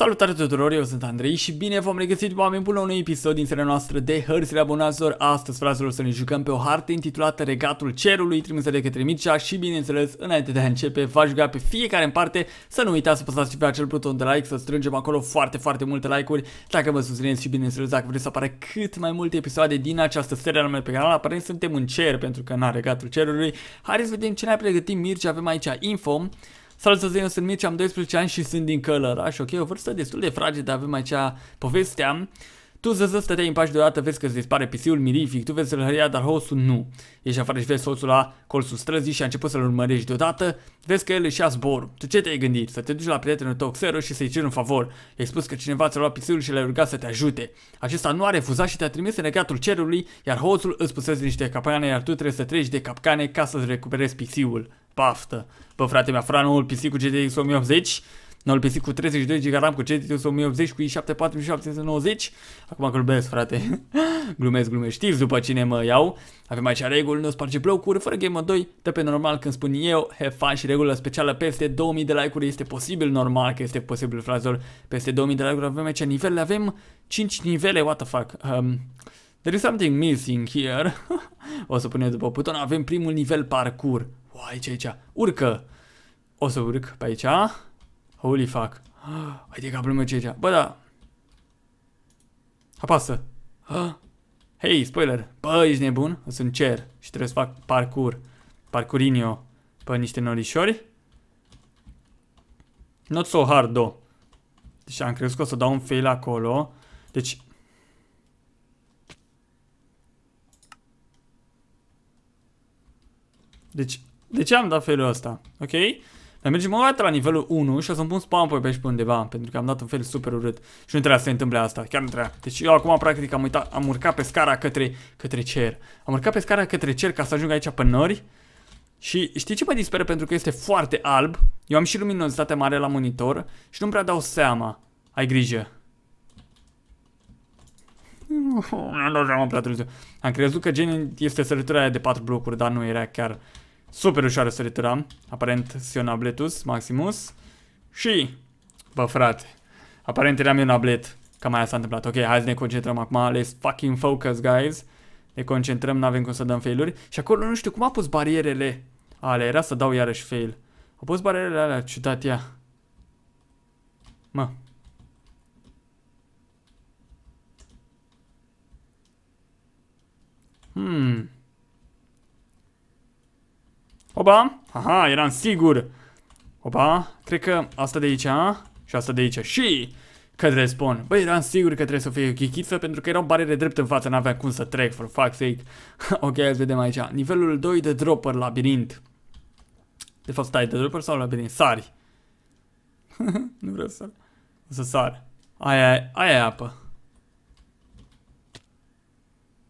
Salutare tuturor, eu sunt Andrei și bine v-am regăsit oameni până la un episod din seria noastră de hărțile abonaților. Astăzi, fraților, să ne jucăm pe o hartă intitulată Regatul Cerului, trimisă de către Mircea și, bineînțeles, înainte de a începe, va juca pe fiecare în parte. Să nu uitați să păsați și pe acel buton de like, să strângem acolo foarte, foarte multe like-uri. Dacă mă susțineți și, bineînțeles, dacă vreți să apară cât mai multe episoade din această serie anume pe canal, aparent suntem în cer pentru că n a Regatul Cerului. Haideți să vedem ce ne-a pregătit Mircea, avem aici info. Salut, eu sunt Mici, am 12 ani și sunt din Călăraș, ok? O vârstă destul de fragedă, avem aici povestea. Tu zăză stăteai în pași deodată, vezi că îți dispare pisiul mirific, tu vezi să-l hăria, dar hostul nu. Ești afară și vezi soțul la colțul străzii și a început să-l urmărești deodată, vezi că el își ia zbor. Tu ce te-ai gândit? Să te duci la prietenul tău Xero și să-i ceri un favor. I-ai spus că cineva ți-a luat pisiul și l-ai rugat să te ajute. Acesta nu a refuzat și te-a trimis în negatul cerului, iar hostul îți pusese niște capcane, iar tu trebuie să treci de capcane ca să-ți recuperezi pisiul. Paftă. Bă, frate, mi-a furat noul PC cu GTX 1080. Noul PC cu 32 GB RAM, cu GTX 1080, cu i7 4790. Acum glumez, frate. glumesc, glumesc. Știți după cine mă iau. Avem aici reguli, nu sparge blocuri, fără Game 2. Dă pe normal când spun eu, fun și regulă specială peste 2000 de like-uri. Este posibil, normal că este posibil, frazor. Peste 2000 de like-uri avem aici nivele, avem 5 nivele, what the fuck. Um, There is something missing here. o să punem după buton. Avem primul nivel parcur. O, aici, aici. Urcă. O să urc pe aici. Holy fuck. Haide că problemă ce aici. Bă, da. Apasă. Hei, spoiler. Bă, ești nebun? O să cer. Și trebuie să fac parcur. Parcurinio. Pe niște norișori. Not so hard, though. Deci am crezut că o să dau un fail acolo. Deci... Deci de ce am dat felul ăsta? Ok? Dar mergem o dată la nivelul 1 și o să-mi pun spawn pe aici pe undeva, pentru că am dat un fel super urât și nu trebuia să se întâmple asta, chiar nu trebuia. Deci eu acum practic am, uitat, am urcat pe scara către, către cer. Am urcat pe scara către cer ca să ajung aici pe nori și știi ce mă disperă pentru că este foarte alb? Eu am și luminozitate mare la monitor și nu-mi prea dau seama. Ai grijă. Nu, am dat seama Am crezut că gen este sărătura aia de 4 blocuri, dar nu era chiar Super ușoară să returăm. Aparent Sion Abletus, Maximus. Și, bă frate, aparent eram eu un ablet. Cam aia s-a întâmplat. Ok, hai să ne concentrăm acum. Let's fucking focus, guys. Ne concentrăm, n-avem cum să dăm failuri. Și acolo nu știu cum a pus barierele. Ale, era să dau iarăși fail. A pus barierele alea, ciudat ea. Mă. Hmm. Opa, aha, eram sigur. Opa, cred că asta de aici și asta de aici și către spawn. Băi, eram sigur că trebuie să fie chichiță pentru că era o barieră drept în față, n avea cum să trec, for fuck's sake. ok, să vedem aici. Nivelul 2 de dropper, labirint. De fapt, stai, de dropper sau labirint? Sari. nu vreau să O să sar. Aia, aia e apă.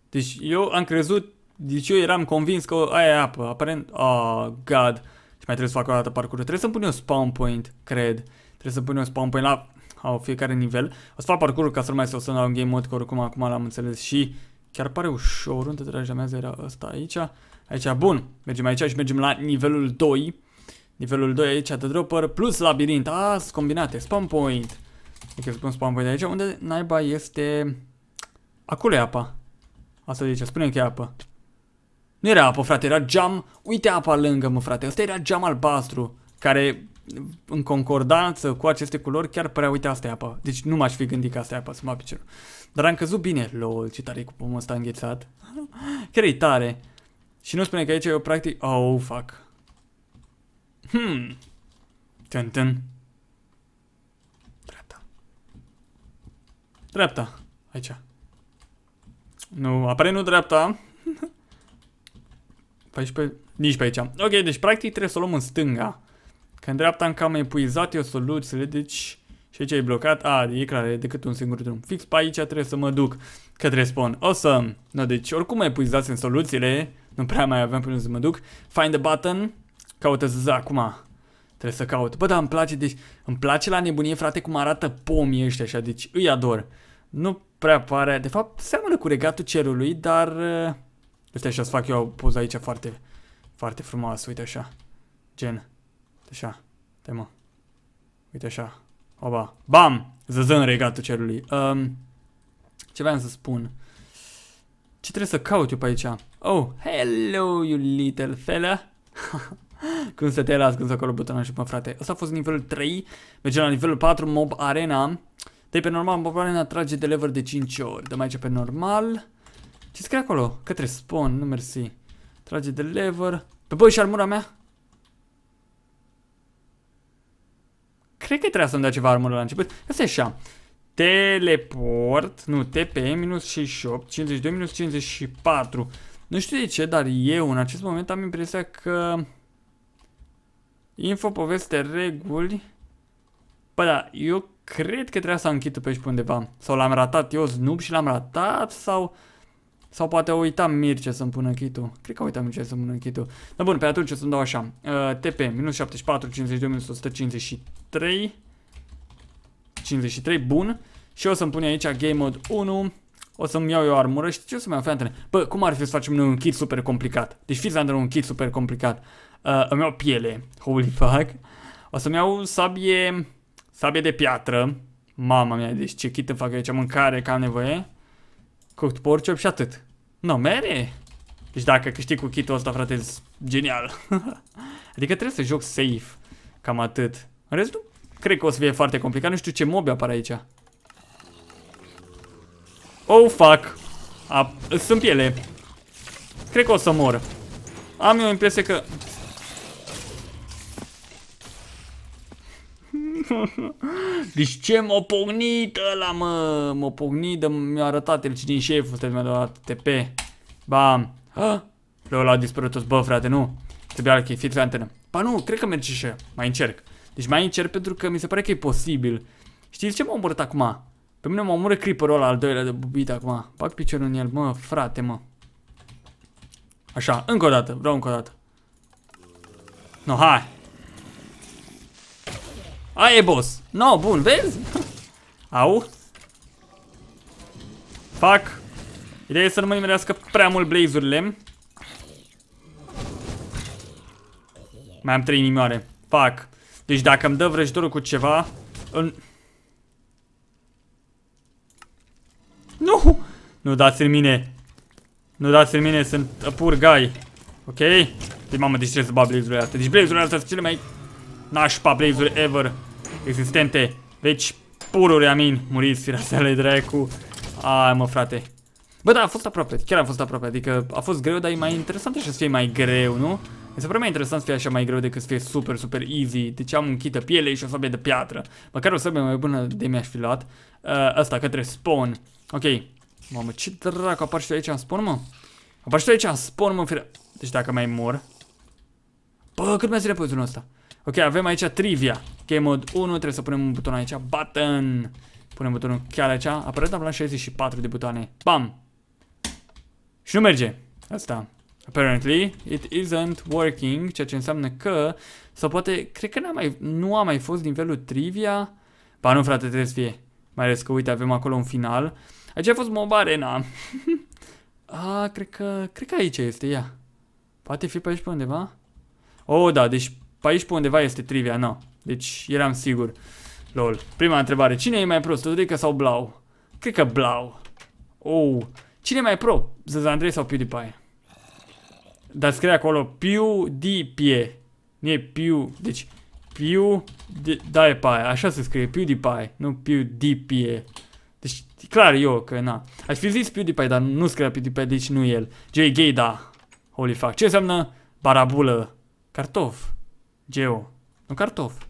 Deci eu am crezut deci eu eram convins că aia e apă, aparent... Oh, god. Și mai trebuie să fac o dată parcurs. Trebuie să-mi pun eu spawn point, cred. Trebuie să pun eu spawn point la au fiecare nivel. O să fac parcurul ca să nu mai se o să un game mode, că oricum acum l-am înțeles și chiar pare ușor. Unde mea era ăsta aici? Aici, bun. Mergem aici și mergem la nivelul 2. Nivelul 2 aici, de Dropper, plus labirint. A, sunt combinate. Spawn point. Deci să spun spawn point aici. Unde naiba este... Acolo e apa. Asta zice, spune că e apă. Nu era apă, frate, era geam. Uite apa lângă, mă, frate. Asta era geam albastru, care în concordanță cu aceste culori chiar părea, uite, asta e apa. Deci nu m-aș fi gândit că asta e apa, să mă piciorul. Dar am căzut bine. Lol, ce tare e cu pomul ăsta înghețat. chiar e tare. Și nu spune că aici eu practic... Oh, fuck. Hmm. Tân, tân. Dreapta. Dreapta. Aici. Nu, apare nu dreapta. 14, nici pe aici. Ok, deci practic trebuie să o luăm în stânga. Că în dreapta am cam epuizat eu soluțiile, deci... Și aici e blocat. A, e clar, e decât un singur drum. Fix pe aici trebuie să mă duc către spawn. Awesome! No, deci oricum epuizat în soluțiile. Nu prea mai aveam până să mă duc. Find the button. Caută Z acum. Trebuie să caut. Bă, dar îmi place, deci îmi place la nebunie, frate, cum arată pomii ăștia așa, deci îi ador. Nu prea pare, de fapt, seamănă cu regatul cerului, dar... Uh, Uite așa, să fac eu o poză aici foarte, foarte frumoasă, uite așa. Gen. Uite așa. uite mă. Uite așa. Oba. Bam! Zăzân regatul cerului. Um, ce vreau să spun? Ce trebuie să caut eu pe aici? Oh, hello you little fella. când să te las, când să acolo butonul și mă frate. Asta a fost nivelul 3. Mergem la nivelul 4, Mob Arena. De deci, pe normal, Mob Arena trage de lever de 5 ori. Dăm aici pe normal. Ce scrie acolo? Către spawn, nu mersi. Trage de lever. Pe băi și armura mea? Cred că trebuia să-mi dea ceva armură la început. Asta e așa. Teleport, nu, TP-68, 52-54. minus Nu știu de ce, dar eu în acest moment am impresia că... Info, poveste, reguli... Bă, da, eu cred că trebuia să am închid pe aici pe undeva. Sau l-am ratat, eu Snoop, și l-am ratat, sau... Sau poate uitam Mirce să-mi pună kit-ul. Cred că uitam uitat Mircea să-mi pună kit-ul. Dar bun, pe atunci o să-mi dau așa. Uh, TP, minus 74, 52, minus 153. 53, bun. Și o să-mi pun aici Game Mode 1. O să-mi iau eu armură și ce o să-mi iau Bă, cum ar fi să facem noi un kit super complicat? Deci fiți într un kit super complicat. Uh, îmi iau piele, holy fuck. O să-mi iau sabie, sabie de piatră. Mama mea, deci ce kit îmi fac aici? Mâncare, că am nevoie. Cooked pork chop și atât. No, mere! Deci dacă câștig cu kitul ăsta, frate, genial. adică trebuie să joc safe. Cam atât. În rest, nu cred că o să fie foarte complicat. Nu știu ce mobi apar aici. Oh, fuck. A, sunt piele. Cred că o să mor. Am eu impresie că... Deci ce m-a pognit ăla, mă? M-a pognit, mi-a arătat el cine șeful, ăsta mi-a dat TP. Bam. ha Leu l-a dispărut toți, bă, frate, nu. trebuie la chestii, la antenă. Ba nu, cred că merge și Mai încerc. Deci mai încerc pentru că mi se pare că e posibil. Știți ce m-a omorât acum? Pe mine mă omoră creeperul ăla al doilea de bubit acum. Bag piciorul în el, mă, frate, mă. Așa, încă o dată, vreau încă o dată. No, hai. Aia e boss. No, bun, vezi? Au. Fac. Ideea e să nu mă nimerească prea mult blazurile. Mai am trei inimioare. Fac. Deci dacă îmi dă vrăjitorul cu ceva... În... Nu! Nu dați în mine. Nu dați în mine, sunt pur gai. Ok? Deci mamă, deci trebuie să bag blazurile astea. Deci blazurile astea sunt cele mai... Nașpa blazuri ever existente. Deci, pururi amin, muriți, rasele dracu. Ai mă, frate. Bă, da, a fost aproape, chiar a fost aproape, adică a fost greu, dar e mai interesant așa să fie mai greu, nu? Mi se pare mai interesant să fie așa mai greu decât să fie super, super easy. Deci am închită piele și o sabie de piatră. Măcar o sabie mai bună de mi-aș fi luat. Uh, asta, către spawn. Ok. Mamă, ce dracu, apar și tu aici în spawn, mă? Apar și tu aici în spawn, mă, fire... Deci dacă mai mor... Bă, cât mai repede unul ăsta? Ok, avem aici trivia. Game mode 1, trebuie să punem un buton aici, button. Punem butonul chiar aici, apărăt am la 64 de butoane. Bam! Și nu merge. Asta. Apparently, it isn't working, ceea ce înseamnă că, sau poate, cred că -a mai, nu a mai fost nivelul trivia. Ba nu, frate, trebuie să fie. Mai ales că, uite, avem acolo un final. Aici a fost Mob Arena. a, cred că, cred că aici este, ea. Poate fi pe aici pe undeva? Oh, da, deci pe aici pe undeva este trivia, nu. No. Deci eram sigur. Lol. Prima întrebare. Cine e mai prost, Tudorica sau Blau? Cred că Blau. Oh. Cine e mai pro? Zăza Andrei sau PewDiePie? Dar scrie acolo PewDiePie. Nu e Pew. Deci Pew... Da, e pie. Așa se scrie. PewDiePie. Nu PewDiePie. Deci, clar eu că na. Aș fi zis PewDiePie, dar nu scrie PewDiePie, deci nu el. Jay Gay, da. Holy fuck. Ce înseamnă barabulă? Cartof. Geo. Nu cartof.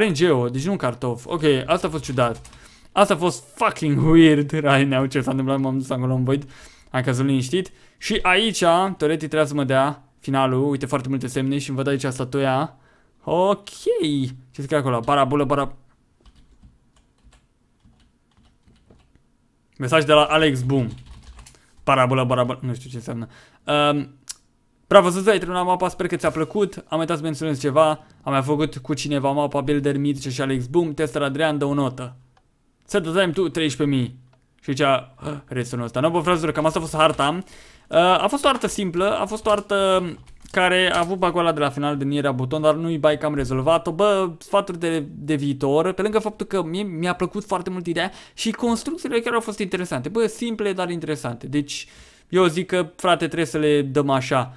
în geo, deci nu cartof. Ok, asta a fost ciudat. Asta a fost fucking weird right now ce s-a întâmplat, m-am dus acolo în void. Am căzut liniștit. Și aici, Toretti trebuie să mă dea finalul. Uite foarte multe semne și îmi văd aici statuia. Ok. Ce scrie acolo? Parabolă, para... Mesaj de la Alex Boom. Parabolă, parabolă, nu știu ce înseamnă. Um, Bravo, Zuzu, ai terminat mapa, sper că ți-a plăcut. Am uitat să menționez ceva. Am mai făcut cu cineva mapa Builder Mirce și Alex Boom. Tester Adrian dă o notă. Să the time tu 13.000. Și zicea, restul ăsta. Nu, no, bă, frazură, cam asta a fost harta. Uh, a fost o artă simplă, a fost o artă care a avut bugul de la final de nierea buton, dar nu-i bai că am rezolvat-o. Bă, sfaturi de, de viitor, pe lângă faptul că mie, mi-a plăcut foarte mult ideea și construcțiile chiar au fost interesante. Bă, simple, dar interesante. Deci, eu zic că, frate, trebuie să le dăm așa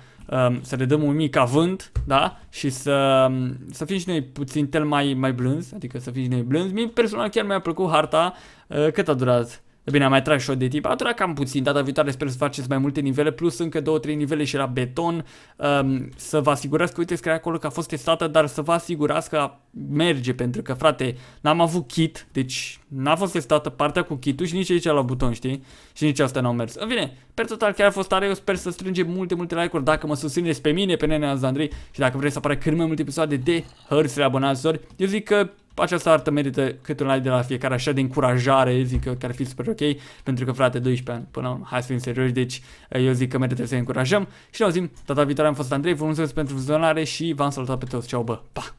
um, să le dăm un mic avânt, da? Și să, um, să fim și noi puțin tel mai, mai blânzi, adică să fim și noi blânzi. Mie personal chiar mi-a plăcut harta. Uh, cât a durat? Bine, am mai tras și o de tip altora, cam puțin. Data viitoare sper să faceți mai multe nivele, plus încă 2-3 nivele și la beton. Um, să vă asigurați că, uite, scrie acolo că a fost testată, dar să vă asigurați că merge, pentru că, frate, n-am avut kit, deci n-a fost testată partea cu kitul și nici aici la buton, știi? Și nici asta n-au mers. În fine, per total chiar a fost tare, eu sper să strângem multe, multe like-uri dacă mă susțineți pe mine, pe Nenea Andrei și dacă vreți să apară cât mai multe episoade de hărți abonaților, eu zic că această artă merită câte un like de la fiecare, așa de încurajare, zic că ar fi super ok, pentru că frate, 12 ani, până la hai să fim serioși, deci eh, eu zic că merită să ne încurajăm și ne auzim data viitoare, am fost Andrei, vă mulțumesc pentru vizionare și v-am salutat pe toți, ceau bă, pa!